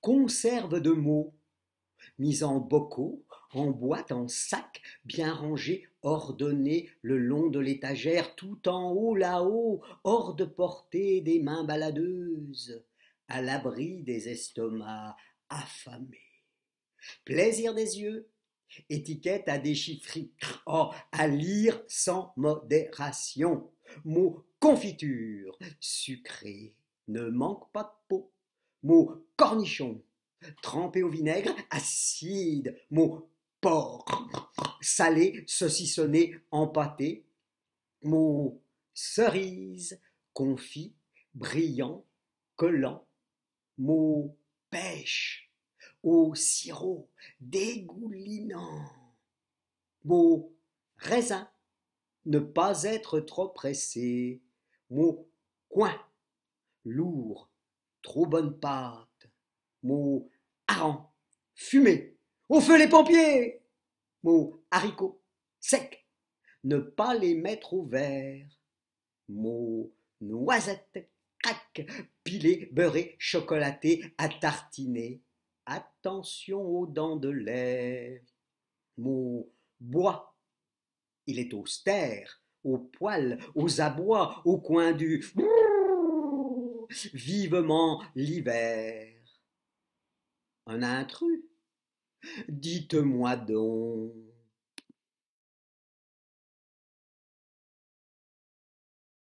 conserve de mots, mis en bocaux, en boîte, en sac, bien rangés, ordonnés le long de l'étagère, tout en haut, là-haut, hors de portée des mains baladeuses, à l'abri des estomacs affamés. Plaisir des yeux, étiquette à déchiffrer, oh, à lire sans modération, mots confiture, sucré, ne manque pas de peau mot cornichon. Trempé au vinaigre, acide, mot porc. Salé, saucissonné, empâté, mot cerise, confit, brillant, collant, mot pêche, au sirop, dégoulinant, mot raisin, ne pas être trop pressé, mot coin, lourd, trop bonne pâte. Mot hareng, fumé. Au feu les pompiers. Mot haricot, sec. Ne pas les mettre au vert. Mot noisette, crac, pilé, beurré, chocolaté, à tartiner. Attention aux dents de lait. Mot bois. Il est austère, au poil, aux abois, au coin du vivement l'hiver. Un intrus Dites-moi donc.